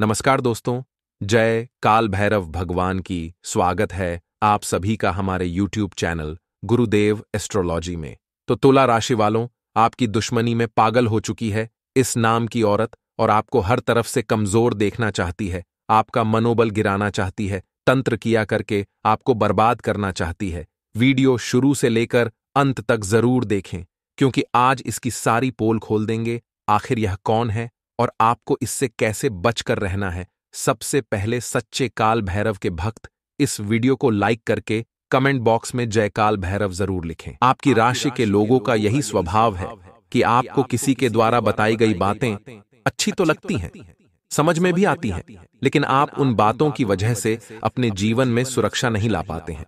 नमस्कार दोस्तों जय काल भैरव भगवान की स्वागत है आप सभी का हमारे यूट्यूब चैनल गुरुदेव एस्ट्रोलॉजी में तो तुला राशि वालों आपकी दुश्मनी में पागल हो चुकी है इस नाम की औरत और आपको हर तरफ से कमजोर देखना चाहती है आपका मनोबल गिराना चाहती है तंत्र किया करके आपको बर्बाद करना चाहती है वीडियो शुरू से लेकर अंत तक जरूर देखें क्योंकि आज इसकी सारी पोल खोल देंगे आखिर यह कौन है और आपको इससे कैसे बचकर रहना है सबसे पहले सच्चे काल भैरव के भक्त इस वीडियो को लाइक करके कमेंट बॉक्स में जय काल भैरव जरूर लिखें आपकी राशि के लोगों का यही स्वभाव है कि आपको किसी के द्वारा बताई गई बातें तो अच्छी तो लगती हैं समझ में भी आती हैं लेकिन आप उन बातों की वजह से अपने जीवन में सुरक्षा नहीं ला पाते हैं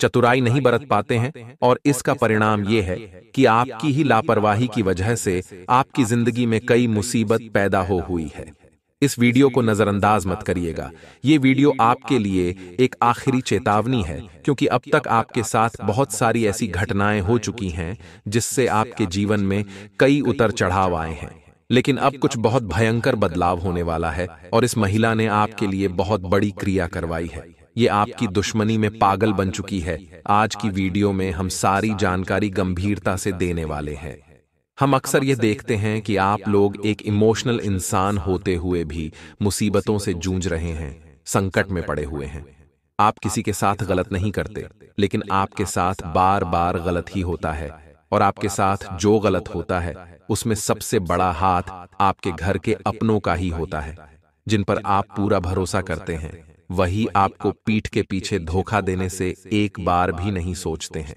चतुराई नहीं बरत पाते हैं और इसका परिणाम ये है कि आपकी ही लापरवाही की वजह से आपकी जिंदगी में कई मुसीबत पैदा हो हुई है इस वीडियो को नजरअंदाज मत करिएगा ये वीडियो आपके लिए एक आखिरी चेतावनी है क्योंकि अब तक आपके साथ बहुत सारी ऐसी घटनाएं हो चुकी हैं जिससे आपके जीवन में कई उतर चढ़ाव आए हैं लेकिन अब कुछ बहुत भयंकर बदलाव होने वाला है और इस महिला ने आपके लिए बहुत बड़ी क्रिया करवाई है ये आपकी दुश्मनी में पागल बन चुकी है आज की वीडियो में हम सारी जानकारी गंभीरता से देने वाले हैं हम अक्सर ये देखते हैं कि आप लोग एक इमोशनल इंसान होते हुए भी मुसीबतों से जूझ रहे हैं संकट में पड़े हुए हैं आप किसी के साथ गलत नहीं करते लेकिन आपके साथ बार बार गलत ही होता है और आपके साथ जो गलत होता है उसमें सबसे बड़ा हाथ आपके घर के अपनों का ही होता है जिन पर आप पूरा भरोसा करते हैं वही आपको पीठ के पीछे धोखा देने से एक बार भी नहीं सोचते हैं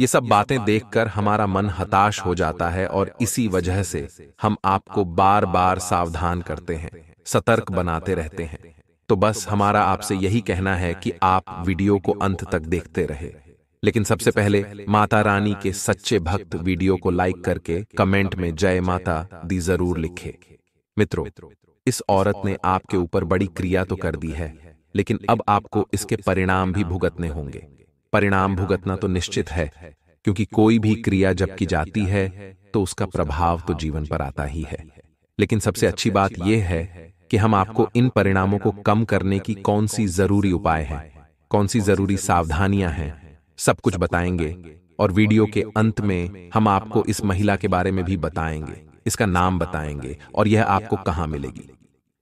ये सब बातें देखकर हमारा मन हताश हो जाता है और इसी वजह से हम आपको बार बार सावधान करते हैं सतर्क बनाते रहते हैं तो, तो बस हमारा आपसे यही कहना है कि आप वीडियो को अंत तक देखते रहे लेकिन सबसे पहले माता रानी के सच्चे भक्त वीडियो को लाइक करके कमेंट में जय माता दी जरूर लिखे मित्रों इस औरत ने आपके ऊपर बड़ी क्रिया तो कर दी है लेकिन अब आपको इसके परिणाम भी भुगतने होंगे परिणाम भुगतना तो, तो निश्चित है क्योंकि कोई भी क्रिया जब की जाती है तो, तो उसका प्रभाव तो, तो जीवन पर आता ही है लेकिन सबसे अच्छी बात यह है कि हम आपको इन परिणामों को कम करने की कौन सी जरूरी उपाय है कौन सी जरूरी सावधानियां हैं सब कुछ बताएंगे और वीडियो के अंत में हम आपको इस महिला के बारे में भी बताएंगे इसका नाम बताएंगे और यह आपको कहाँ मिलेगी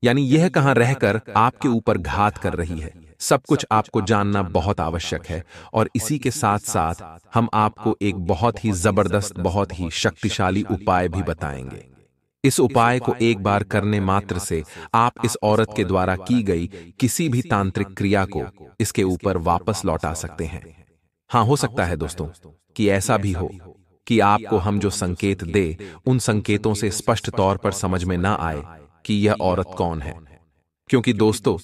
यानी यह कहां रहकर आपके ऊपर घात कर रही है सब कुछ आपको जानना बहुत आवश्यक है और इसी के साथ साथ हम आपको एक बहुत ही जबरदस्त बहुत ही शक्तिशाली उपाय भी बताएंगे इस उपाय को एक बार करने मात्र से आप इस औरत के द्वारा की गई किसी भी तांत्रिक क्रिया को इसके ऊपर वापस लौटा सकते हैं हाँ, हाँ हो सकता है दोस्तों कि ऐसा भी हो कि आपको हम जो संकेत दे उन संकेतों से स्पष्ट तौर पर समझ में ना आए कि यह औरत कौन है क्योंकि दोस्तों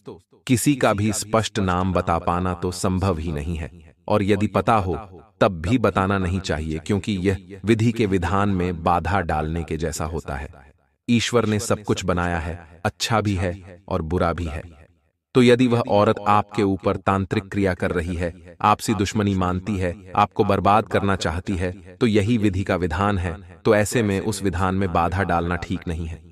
किसी का भी स्पष्ट नाम बता पाना तो संभव ही नहीं है और यदि पता हो तब भी बताना नहीं चाहिए क्योंकि यह विधि के विधान में बाधा डालने के जैसा होता है ईश्वर ने सब कुछ बनाया है अच्छा भी है और बुरा भी है तो यदि वह औरत आपके ऊपर तांत्रिक क्रिया कर रही है आपसी दुश्मनी मानती है आपको बर्बाद करना चाहती है तो यही विधि का विधान है तो ऐसे में उस विधान में बाधा डालना ठीक नहीं है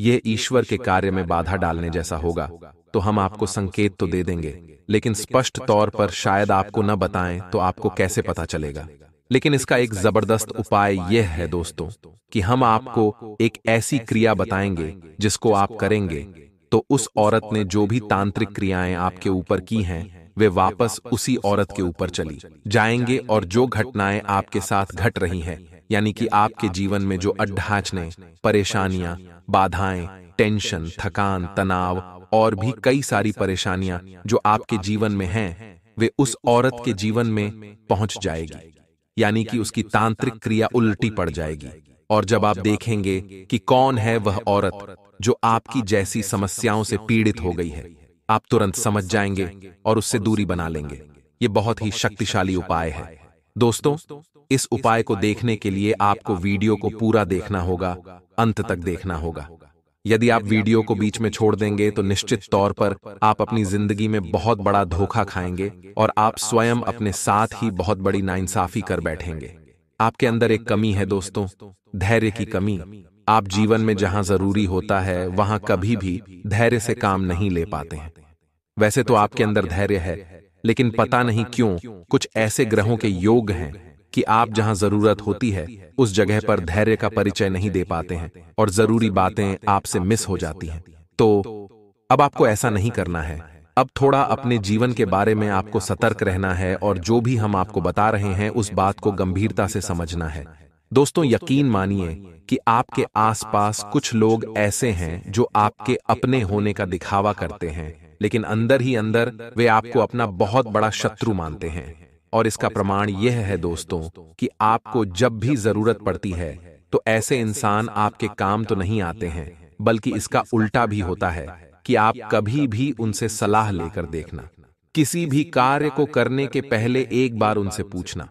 यह ईश्वर के कार्य में बाधा डालने जैसा होगा तो हम आपको संकेत तो दे देंगे लेकिन स्पष्ट तौर पर शायद आपको न बताएं तो आपको कैसे पता चलेगा लेकिन इसका एक जबरदस्त उपाय यह है दोस्तों कि हम आपको एक ऐसी क्रिया बताएंगे जिसको आप करेंगे तो उस औरत ने जो भी तांत्रिक क्रियाएं आपके ऊपर की हैं वे वापस उसी औरत के ऊपर चली जाएंगे और जो घटनाएं आपके साथ घट रही हैं यानी कि आपके जीवन में जो अड्ढाचने परेशानियां बाधाएं टेंशन थकान तनाव और भी कई सारी परेशानियां जो आपके जीवन में हैं वे उस औरत के जीवन में पहुंच जाएगी यानी कि उसकी तांत्रिक क्रिया उल्टी पड़ जाएगी और जब आप देखेंगे कि कौन है वह औरत जो आपकी जैसी समस्याओं से पीड़ित हो गई है आप तुरंत समझ जाएंगे और उससे दूरी बना लेंगे ये बहुत ही शक्तिशाली उपाय है दोस्तों इस उपाय को देखने के लिए आपको वीडियो को पूरा देखना होगा अंत तक देखना होगा यदि आप वीडियो को बीच में छोड़ देंगे तो, तो निश्चित तौर पर आप अपनी जिंदगी में बहुत बड़ा धोखा खाएंगे और आप स्वयं अपने साथ ही बहुत बड़ी नाइंसाफी कर बैठेंगे आपके अंदर एक कमी है दोस्तों धैर्य की कमी आप जीवन में जहां जरूरी होता है वहां कभी भी धैर्य से काम नहीं ले पाते हैं तो वैसे तो आपके अंदर धैर्य है लेकिन पता नहीं क्यों कुछ ऐसे ग्रहों के योग हैं कि आप जहां जरूरत होती है उस जगह पर धैर्य का परिचय नहीं दे पाते हैं और जरूरी बातें आपसे मिस हो जाती हैं तो, तो अब आपको ऐसा नहीं करना है अब थोड़ा अपने जीवन के बारे में आपको सतर्क रहना है और जो भी हम आपको बता रहे हैं उस बात को गंभीरता से समझना है दोस्तों यकीन मानिए कि आपके आसपास कुछ लोग ऐसे हैं जो आपके अपने होने का दिखावा करते हैं लेकिन अंदर ही अंदर वे आपको अपना बहुत बड़ा शत्रु मानते हैं और इसका प्रमाण यह है दोस्तों कि आपको जब भी जरूरत पड़ती है तो ऐसे इंसान आपके काम तो नहीं आते हैं बल्कि इसका उल्टा भी होता है कि आप कभी भी उनसे सलाह लेकर देखना किसी भी कार्य को करने के पहले एक बार उनसे पूछना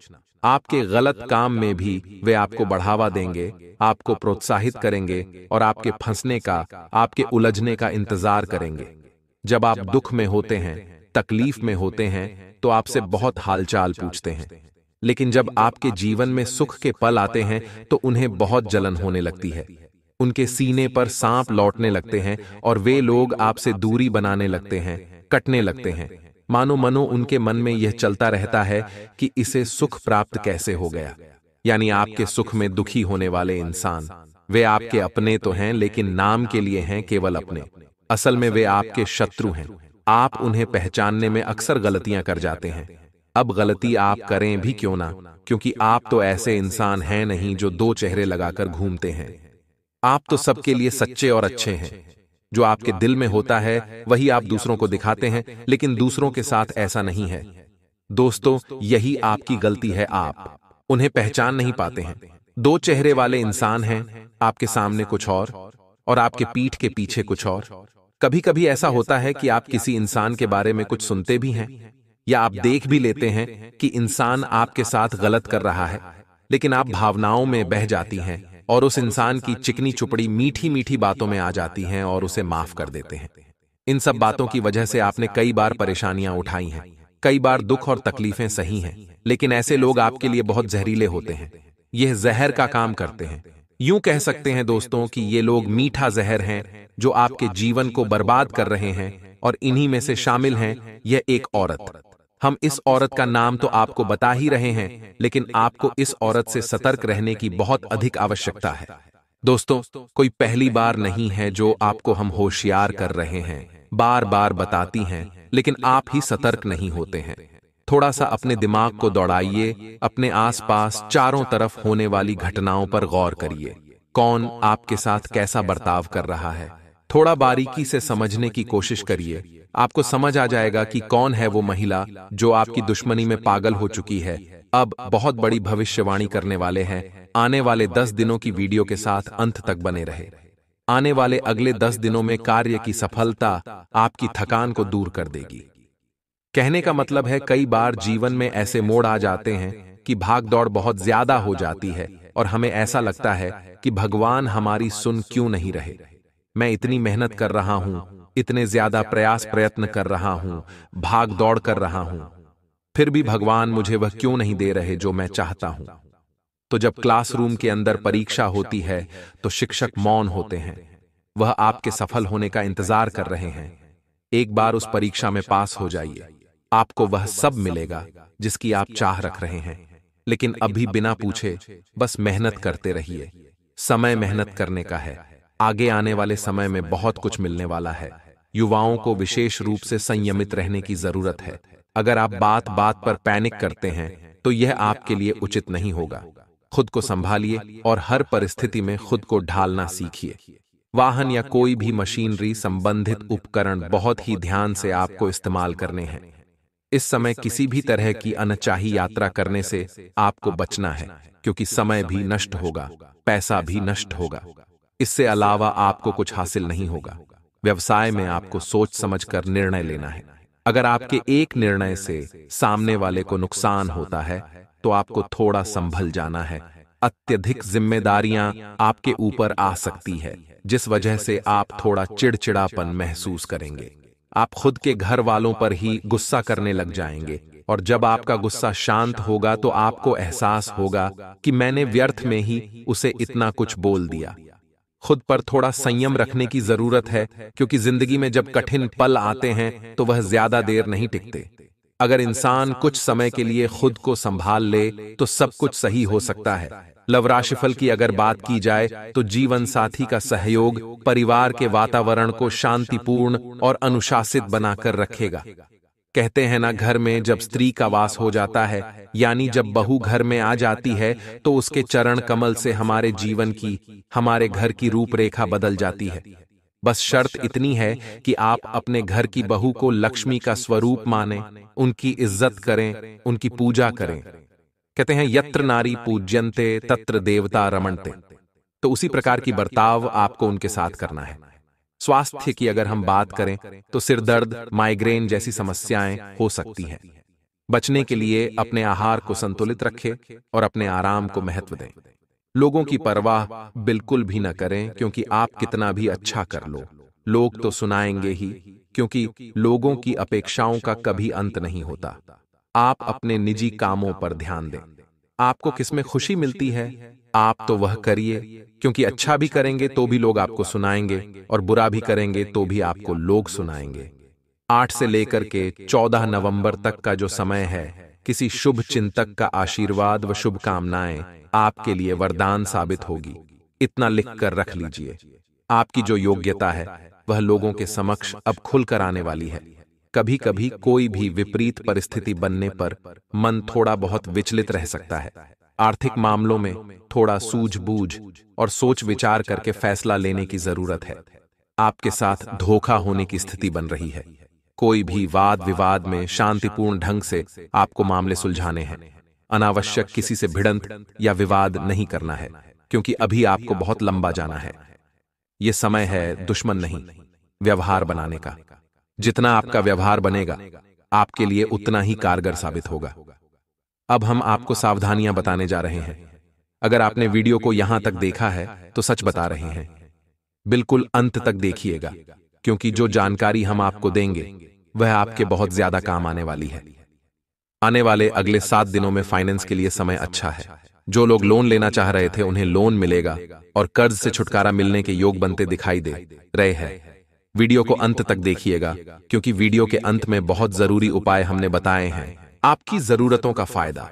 आपके गलत काम में भी वे आपको बढ़ावा देंगे आपको प्रोत्साहित करेंगे और आपके फंसने का आपके उलझने का इंतजार करेंगे जब आप दुख में होते हैं तकलीफ में होते हैं तो, तो आपसे बहुत हालचाल पूछते हैं लेकिन जब आपके जीवन में सुख के पल आते हैं तो, तो उन्हें बहुत जलन होने लगती है उनके सीने पर सांप लौटने लगते हैं और वे लोग आपसे दूरी बनाने लगते हैं कटने लगते हैं मानो मनो उनके मन में यह चलता रहता है कि इसे सुख प्राप्त कैसे हो गया यानी आपके सुख में दुखी होने वाले इंसान वे आपके अपने तो हैं लेकिन नाम के लिए हैं केवल अपने असल में वे आपके शत्रु हैं आप उन्हें पहचानने में अक्सर गलतियां कर जाते हैं अब गलती आप करें भी क्यों ना क्योंकि आप तो, तो ऐसे इंसान हैं नहीं जो दो चेहरे लगाकर घूमते हैं तो आप तो सबके लिए सच्चे और अच्छे हैं जो आपके दिल में होता है वही आप दूसरों को दिखाते हैं लेकिन दूसरों के साथ ऐसा नहीं है दोस्तों यही आपकी गलती है आप उन्हें पहचान नहीं पाते हैं दो चेहरे वाले इंसान हैं आपके सामने कुछ और और आपके पीठ के पीछे कुछ और कभी कभी ऐसा होता है कि आप किसी इंसान के बारे में कुछ सुनते भी हैं या आप देख भी लेते हैं कि इंसान आपके साथ गलत कर रहा है लेकिन आप भावनाओं में बह जाती हैं और उस इंसान की चिकनी चुपड़ी मीठी मीठी बातों में आ जाती हैं और उसे माफ कर देते हैं इन सब बातों की वजह से आपने कई बार परेशानियां उठाई हैं कई बार दुख और तकलीफें सही हैं लेकिन ऐसे लोग आपके लिए बहुत जहरीले होते हैं यह जहर का काम करते हैं यूं कह सकते हैं दोस्तों कि ये लोग मीठा जहर हैं जो आपके जीवन को बर्बाद कर रहे हैं और इन्हीं में से शामिल हैं यह एक औरत हम इस औरत का नाम तो आपको बता ही रहे हैं लेकिन आपको इस औरत से सतर्क रहने की बहुत अधिक आवश्यकता है दोस्तों कोई पहली बार नहीं है जो आपको हम होशियार कर रहे हैं बार बार बताती हैं लेकिन आप ही सतर्क नहीं होते हैं थोड़ा सा अपने दिमाग को दौड़ाइए अपने आसपास चारों तरफ होने वाली घटनाओं पर गौर करिए कौन आपके साथ कैसा बर्ताव कर रहा है थोड़ा बारीकी से समझने की कोशिश करिए आपको समझ आ जाएगा कि कौन है वो महिला जो आपकी दुश्मनी में पागल हो चुकी है अब बहुत बड़ी भविष्यवाणी करने वाले हैं आने वाले दस दिनों की वीडियो के साथ अंत तक बने रहे आने वाले अगले दस दिनों में कार्य की सफलता आपकी थकान को दूर कर देगी कहने का मतलब है मतलब कई बार जीवन में ऐसे मोड़ आ जाते हैं कि भाग दौड़ बहुत ज्यादा हो जाती है और हमें ऐसा लगता है कि भगवान हमारी सुन क्यों नहीं रहे मैं इतनी मेहनत कर रहा हूं इतने ज्यादा प्रयास प्रयत्न कर रहा हूं भाग दौड़ कर रहा हूं फिर भी भगवान मुझे वह क्यों नहीं दे रहे जो मैं चाहता हूं तो जब क्लासरूम के अंदर परीक्षा होती है तो शिक्षक मौन होते हैं वह आपके सफल होने का इंतजार कर रहे हैं एक बार उस परीक्षा में पास हो जाइए आपको वह सब मिलेगा जिसकी आप चाह रख रहे हैं लेकिन अभी बिना पूछे बस मेहनत करते रहिए समय मेहनत करने का है आगे आने वाले समय में बहुत कुछ मिलने वाला है युवाओं को विशेष रूप से संयमित रहने की जरूरत है अगर आप बात बात पर पैनिक करते हैं तो, तो यह आपके लिए उचित नहीं होगा खुद को संभालिए और हर परिस्थिति में खुद को ढालना सीखिए वाहन या कोई भी मशीनरी संबंधित उपकरण बहुत ही ध्यान से आपको इस्तेमाल करने हैं इस समय किसी भी तरह की अनचाही यात्रा करने से आपको बचना है क्योंकि समय भी नष्ट होगा पैसा भी नष्ट होगा इससे अलावा आपको कुछ हासिल नहीं होगा व्यवसाय में आपको सोच समझ कर निर्णय लेना है अगर आपके एक निर्णय से सामने वाले को नुकसान होता है तो, तो आपको थोड़ा संभल जाना है अत्यधिक जिम्मेदारियां आपके ऊपर आ सकती है जिस वजह से आप थोड़ा चिड़चिड़ापन महसूस करेंगे आप खुद के घर वालों पर ही गुस्सा करने लग जाएंगे और जब आपका गुस्सा शांत होगा तो आपको एहसास होगा कि मैंने व्यर्थ में ही उसे इतना कुछ बोल दिया खुद पर थोड़ा संयम रखने की जरूरत है क्योंकि जिंदगी में जब कठिन पल आते हैं तो वह ज्यादा देर नहीं टिकते अगर इंसान कुछ समय के लिए खुद को संभाल ले तो सब तो कुछ सही हो सकता है लव राशिफल की अगर बात की जाए तो, तो जीवन साथी का सहयोग परिवार के वातावरण को शांतिपूर्ण और अनुशासित बनाकर रखेगा कहते हैं ना घर में जब स्त्री का वास हो जाता है यानी जब बहू घर में आ जाती है तो, तो उसके चरण कमल से हमारे जीवन की हमारे घर की रूपरेखा बदल जाती है बस शर्त इतनी है कि आप अपने घर की बहू को लक्ष्मी का स्वरूप माने उनकी इज्जत करें उनकी पूजा करें कहते हैं यत्र नारी पूज्यंते तत्र देवता रमणते तो, तो उसी प्रकार की बर्ताव आपको उनके साथ करना है स्वास्थ्य की अगर हम बात करें तो, तो सिरदर्द माइग्रेन जैसी समस्याएं हो सकती हैं बचने के लिए अपने आहार को संतुलित रखें और अपने आराम को महत्व दें लोगों की परवाह बिल्कुल भी न करें क्योंकि आप कितना भी अच्छा, अच्छा कर लो लोग तो, तो सुनाएंगे ही क्योंकि लोगों की अपेक्षाओं का कभी अंत नहीं होता आप अपने निजी कामों पर ध्यान दें आपको किसमें खुशी मिलती है आप तो, तो वह करिए क्योंकि अच्छा, अच्छा भी करेंगे तो भी तो लोग आपको सुनाएंगे और बुरा भी करेंगे तो भी आपको लोग सुनाएंगे आठ से लेकर के चौदह नवंबर तक का जो समय है किसी शुभ चिंतक का आशीर्वाद व शुभकामनाएं आपके लिए वरदान साबित होगी इतना लिख कर रख लीजिए आपकी जो योग्यता है वह लोगों के समक्ष अब खुलकर आने वाली है कभी कभी कोई भी विपरीत परिस्थिति बनने पर मन थोड़ा बहुत विचलित रह सकता है आर्थिक मामलों में थोड़ा सूझबूझ और सोच विचार करके फैसला लेने की जरूरत है आपके साथ धोखा होने की स्थिति बन रही है कोई भी वाद विवाद में शांतिपूर्ण ढंग से आपको मामले सुलझाने हैं अनावश्यक किसी से भिड़ंत या विवाद नहीं करना है क्योंकि अभी आपको बहुत लंबा जाना है ये समय है दुश्मन नहीं व्यवहार बनाने का जितना आपका व्यवहार बनेगा आपके लिए उतना ही कारगर साबित होगा अब हम आपको सावधानियां बताने जा रहे हैं अगर आपने वीडियो को यहां तक देखा है तो सच बता रहे हैं बिल्कुल अंत तक देखिएगा क्योंकि जो जानकारी हम आपको देंगे वह आपके बहुत ज्यादा काम आने वाली है आने वाले अगले सात दिनों में फाइनेंस के लिए समय अच्छा है जो लोग लोन लेना चाह रहे थे उन्हें लोन मिलेगा और कर्ज से छुटकारा मिलने के योग बनते दिखाई दे रहे हैं वीडियो को अंत तक देखिएगा क्योंकि वीडियो के अंत में बहुत जरूरी उपाय हमने बताए हैं आपकी जरूरतों का फायदा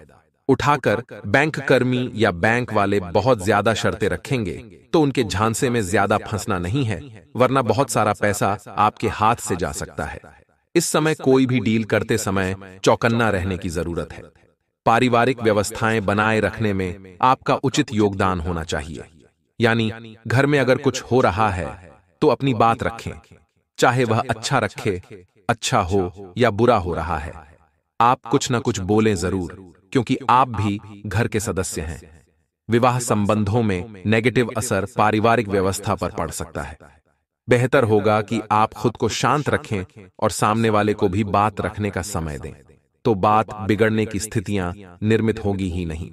उठाकर बैंक कर्मी या बैंक वाले बहुत ज्यादा शर्तें रखेंगे तो उनके झांसे में ज्यादा फंसना नहीं है वरना बहुत सारा पैसा आपके हाथ से जा सकता है इस समय कोई भी डील करते समय चौकन्ना रहने की जरूरत है पारिवारिक व्यवस्थाएं बनाए रखने में आपका उचित योगदान होना चाहिए यानी घर में अगर कुछ हो रहा है तो अपनी बात रखें चाहे वह अच्छा रखे अच्छा हो या बुरा हो रहा है आप कुछ ना कुछ बोलें जरूर क्योंकि आप भी घर के सदस्य हैं विवाह संबंधों में नेगेटिव असर पारिवारिक व्यवस्था पर पड़ सकता है बेहतर होगा कि आप खुद को शांत रखें और सामने वाले को भी बात रखने का समय दें तो बात बिगड़ने की स्थितियां निर्मित होगी ही नहीं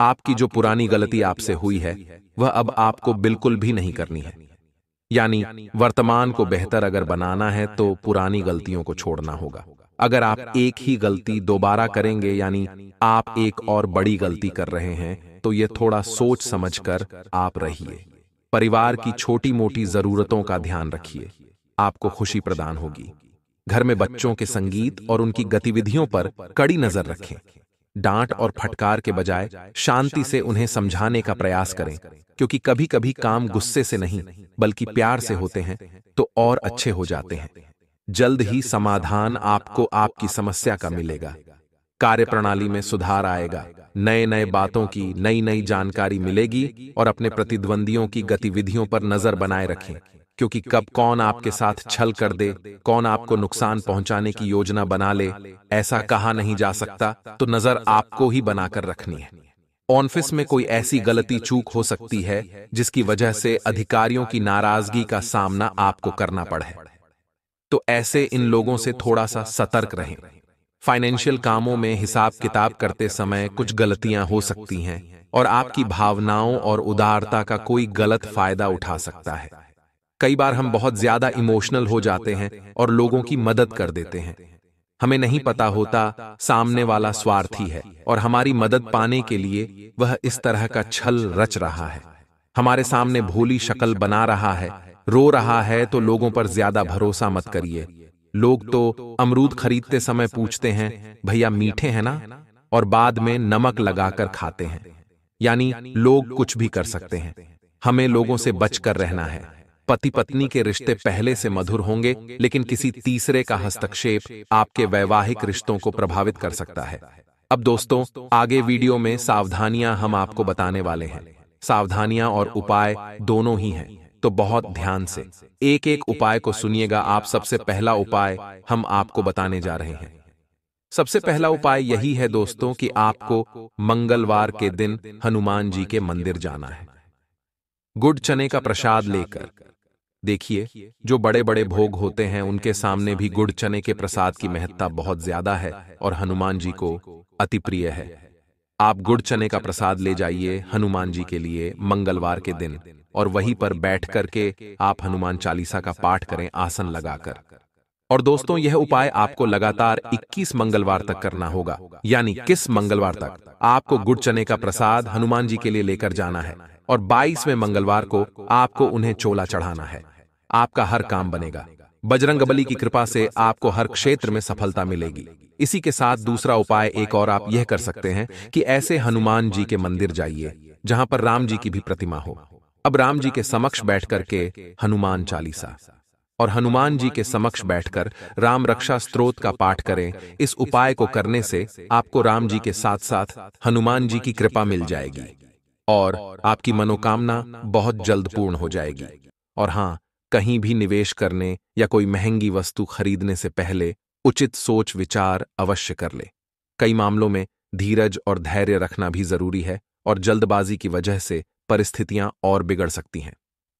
आपकी जो पुरानी गलती आपसे हुई है वह अब आपको बिल्कुल भी नहीं करनी है यानी वर्तमान को बेहतर अगर बनाना है तो पुरानी गलतियों को छोड़ना होगा अगर आप एक ही गलती दोबारा करेंगे यानी आप एक और बड़ी गलती कर रहे हैं तो ये थोड़ा सोच समझकर आप रहिए परिवार की छोटी मोटी जरूरतों का ध्यान रखिए आपको खुशी प्रदान होगी घर में बच्चों के संगीत और उनकी गतिविधियों पर कड़ी नजर रखें डांट और फटकार के बजाय शांति से उन्हें समझाने का प्रयास करें क्योंकि कभी कभी काम गुस्से से नहीं बल्कि प्यार से होते हैं तो और अच्छे हो जाते हैं जल्द ही समाधान आपको आपकी समस्या का मिलेगा कार्य प्रणाली में सुधार आएगा नए नए बातों की नई नई जानकारी मिलेगी और अपने प्रतिद्वंदियों की गतिविधियों पर नजर बनाए रखें क्योंकि कब कौन आपके साथ छल कर दे कौन आपको नुकसान पहुंचाने की योजना बना ले ऐसा कहा नहीं जा सकता तो, तो नजर आपको ही बनाकर रखनी है ऑनफिस में कोई ऐसी गलती चूक हो सकती है जिसकी वजह से अधिकारियों की नाराजगी का सामना आपको करना पड़े तो ऐसे इन लोगों से थोड़ा सा सतर्क रहें फाइनेंशियल कामों में हिसाब किताब करते समय कुछ गलतियां हो सकती हैं और आपकी भावनाओं और उदारता का कोई गलत फायदा उठा सकता है कई बार हम बहुत ज्यादा इमोशनल हो जाते हैं और लोगों की मदद कर देते हैं हमें नहीं पता होता सामने वाला स्वार्थी है और हमारी मदद पाने के लिए वह इस तरह का छल रच रहा है हमारे सामने भोली शक्ल बना रहा है रो रहा है तो लोगों पर ज्यादा भरोसा मत करिए लोग तो अमरूद खरीदते समय पूछते हैं भैया मीठे हैं ना और बाद में नमक लगाकर खाते हैं यानी लोग कुछ भी कर सकते हैं हमें लोगों से बचकर रहना है पति पत्नी के रिश्ते पहले से मधुर होंगे लेकिन किसी तीसरे का हस्तक्षेप आपके वैवाहिक रिश्तों को प्रभावित कर सकता है अब दोस्तों आगे वीडियो में सावधानियां हम आपको बताने वाले हैं सावधानियां और उपाय दोनों ही हैं तो बहुत ध्यान से एक एक उपाय को सुनिएगा आप सबसे पहला उपाय हम आपको बताने जा रहे हैं सबसे पहला उपाय यही है दोस्तों कि आपको मंगलवार के दिन हनुमान जी के मंदिर जाना है गुड़ चने का प्रसाद लेकर देखिए जो बड़े बड़े भोग होते हैं उनके सामने भी गुड़ चने के प्रसाद की महत्ता बहुत ज्यादा है और हनुमान जी को अति प्रिय है आप गुड़ चने का प्रसाद ले जाइए हनुमान जी के लिए मंगलवार के दिन और वहीं पर बैठ करके आप हनुमान चालीसा का पाठ करें आसन लगाकर और दोस्तों यह उपाय आपको लगातार 21 मंगलवार तक करना होगा यानी किस मंगलवार तक आपको गुड़ चने का प्रसाद हनुमान जी के लिए लेकर जाना है और 22वें मंगलवार को आपको उन्हें चोला चढ़ाना है आपका हर काम बनेगा बजरंग बली की कृपा से आपको हर क्षेत्र में सफलता मिलेगी इसी के साथ दूसरा उपाय एक और आप यह कर सकते हैं कि ऐसे हनुमान जी के मंदिर जाइए जहां पर राम जी की भी प्रतिमा हो अब राम जी के समक्ष बैठ करके हनुमान चालीसा और हनुमान जी के समक्ष बैठकर राम रक्षा स्त्रोत का पाठ करें इस उपाय को करने से आपको राम जी के साथ साथ हनुमान जी की कृपा मिल जाएगी और आपकी मनोकामना बहुत जल्द पूर्ण हो जाएगी और हाँ कहीं भी निवेश करने या कोई महंगी वस्तु खरीदने से पहले उचित सोच विचार अवश्य कर ले कई मामलों में धीरज और धैर्य रखना भी जरूरी है और जल्दबाजी की वजह से परिस्थितियां और बिगड़ सकती हैं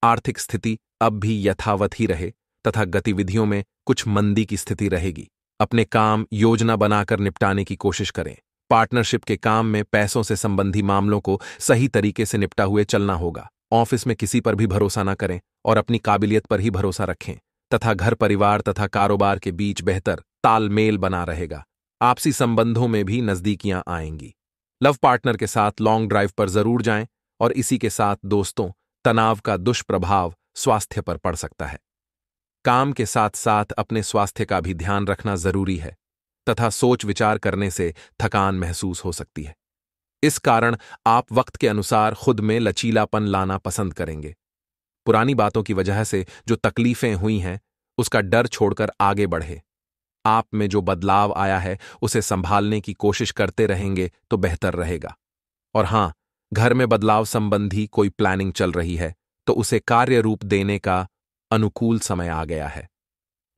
आर्थिक स्थिति अब भी यथावत ही रहे तथा गतिविधियों में कुछ मंदी की स्थिति रहेगी अपने काम योजना बनाकर निपटाने की कोशिश करें पार्टनरशिप के काम में पैसों से संबंधी मामलों को सही तरीके से निपटा हुए चलना होगा ऑफिस में किसी पर भी भरोसा न करें और अपनी काबिलियत पर ही भरोसा रखें तथा घर परिवार तथा कारोबार के बीच बेहतर तालमेल बना रहेगा आपसी संबंधों में भी नजदीकियां आएंगी लव पार्टनर के साथ लॉन्ग ड्राइव पर जरूर जाएं और इसी के साथ दोस्तों तनाव का दुष्प्रभाव स्वास्थ्य पर पड़ सकता है काम के साथ साथ अपने स्वास्थ्य का भी ध्यान रखना जरूरी है तथा सोच विचार करने से थकान महसूस हो सकती है इस कारण आप वक्त के अनुसार खुद में लचीलापन लाना पसंद करेंगे पुरानी बातों की वजह से जो तकलीफें हुई हैं उसका डर छोड़कर आगे बढ़े आप में जो बदलाव आया है उसे संभालने की कोशिश करते रहेंगे तो बेहतर रहेगा और हां घर में बदलाव संबंधी कोई प्लानिंग चल रही है तो उसे कार्य रूप देने का अनुकूल समय आ गया है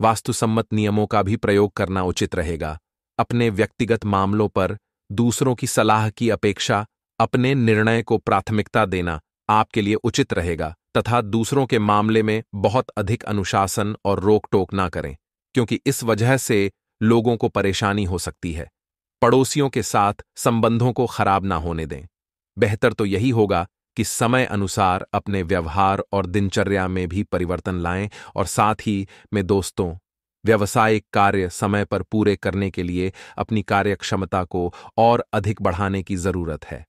वास्तुसम्मत नियमों का भी प्रयोग करना उचित रहेगा अपने व्यक्तिगत मामलों पर दूसरों की सलाह की अपेक्षा अपने निर्णय को प्राथमिकता देना आपके लिए उचित रहेगा तथा दूसरों के मामले में बहुत अधिक अनुशासन और रोक टोक ना करें क्योंकि इस वजह से लोगों को परेशानी हो सकती है पड़ोसियों के साथ संबंधों को खराब ना होने दें बेहतर तो यही होगा कि समय अनुसार अपने व्यवहार और दिनचर्या में भी परिवर्तन लाएं और साथ ही में दोस्तों व्यवसायिक कार्य समय पर पूरे करने के लिए अपनी कार्यक्षमता को और अधिक बढ़ाने की जरूरत है